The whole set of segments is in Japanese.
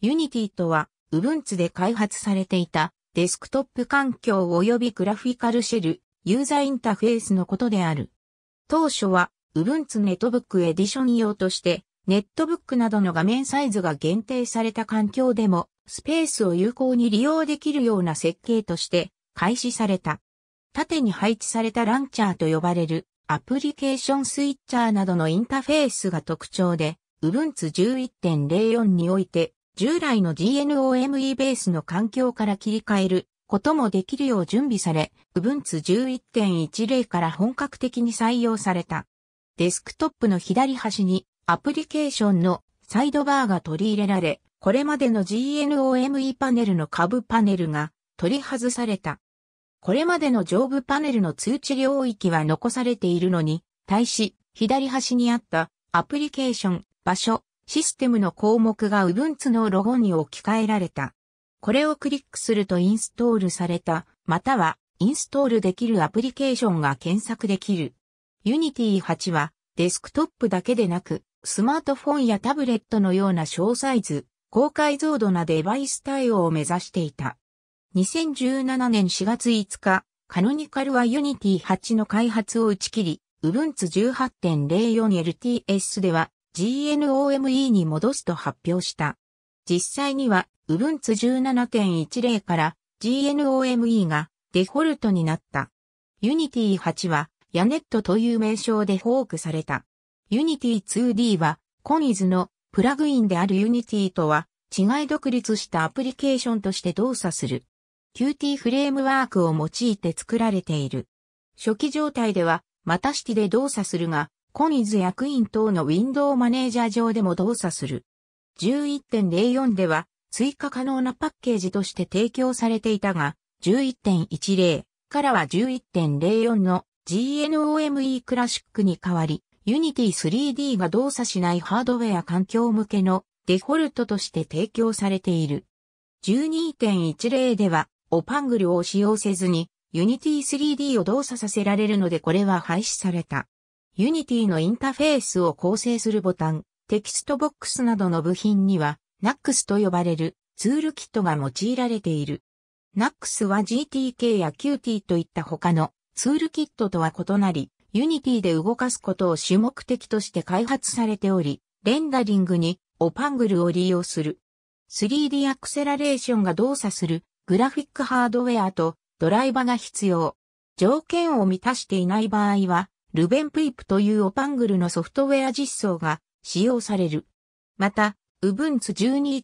ユニティとは、Ubuntu で開発されていたデスクトップ環境及びグラフィカルシェル、ユーザーインターフェースのことである。当初は、Ubuntu ネットブックエディション用として、ネットブックなどの画面サイズが限定された環境でも、スペースを有効に利用できるような設計として開始された。縦に配置されたランチャーと呼ばれるアプリケーションスイッチャーなどのインターフェースが特徴で、Ubuntu 11.04において従来の GNOME ベースの環境から切り替えることもできるよう準備され、Ubuntu 11.10から本格的に採用された。デスクトップの左端にアプリケーションのサイドバーが取り入れられ、これまでの GNOME パネルの下部パネルが取り外された。これまでの上部パネルの通知領域は残されているのに、対し、左端にあったアプリケーション、場所、システムの項目が Ubuntu のロゴに置き換えられた。これをクリックするとインストールされた、またはインストールできるアプリケーションが検索できる。Unity 8はデスクトップだけでなく、スマートフォンやタブレットのような小サイズ、高解像度なデバイス対応を目指していた。2017年4月5日、カノニカルは Unity 8の開発を打ち切り、Ubuntu 18.04LTS では GNOME に戻すと発表した。実際には Ubuntu 17.10から GNOME がデフォルトになった。Unity 8はヤネットという名称でフォークされた。Unity 2D はコニズのプラグインである Unity とは違い独立したアプリケーションとして動作する。Qt フレームワークを用いて作られている。初期状態ではまた式で動作するが、コニズ役員等のウィンドウマネージャー上でも動作する。11.04では追加可能なパッケージとして提供されていたが、11.10からは11.04の GNOME クラシックに変わり、Unity 3D が動作しないハードウェア環境向けのデフォルトとして提供されている。12.10では、オパングルを使用せずに、Unity 3D を動作させられるのでこれは廃止された。ユニティのインターフェースを構成するボタン、テキストボックスなどの部品には NAX と呼ばれるツールキットが用いられている。NAX は GTK や Qt といった他のツールキットとは異なり、ユニティで動かすことを主目的として開発されており、レンダリングにオパングルを利用する。3D アクセラレーションが動作するグラフィックハードウェアとドライバが必要。条件を満たしていない場合はルベンプイプというオパングルのソフトウェア実装が使用される。また、Ubuntu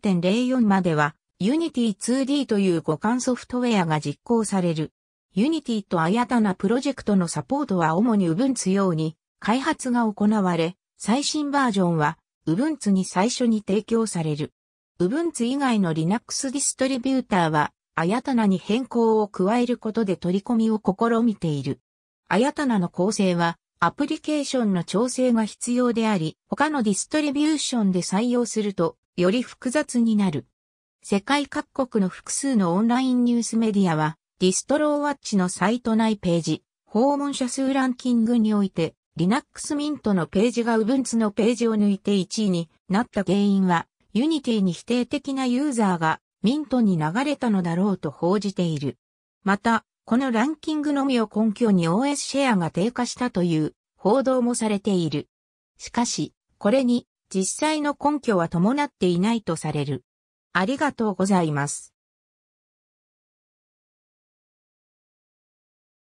12.04までは Unity 2D という互換ソフトウェアが実行される。Unity と Ayatana プロジェクトのサポートは主に Ubuntu 用に開発が行われ、最新バージョンは Ubuntu に最初に提供される。Ubuntu 以外の Linux ディストリビューターは Ayatana に変更を加えることで取り込みを試みている。Ayatana の構成はアプリケーションの調整が必要であり、他のディストリビューションで採用すると、より複雑になる。世界各国の複数のオンラインニュースメディアは、ディストローワッチのサイト内ページ、訪問者数ランキングにおいて、Linux Mint のページが Ubuntu のページを抜いて1位になった原因は、Unity に否定的なユーザーが Mint に流れたのだろうと報じている。また、このランキングのみを根拠に OS シェアが低下したという報道もされている。しかし、これに実際の根拠は伴っていないとされる。ありがとうございます。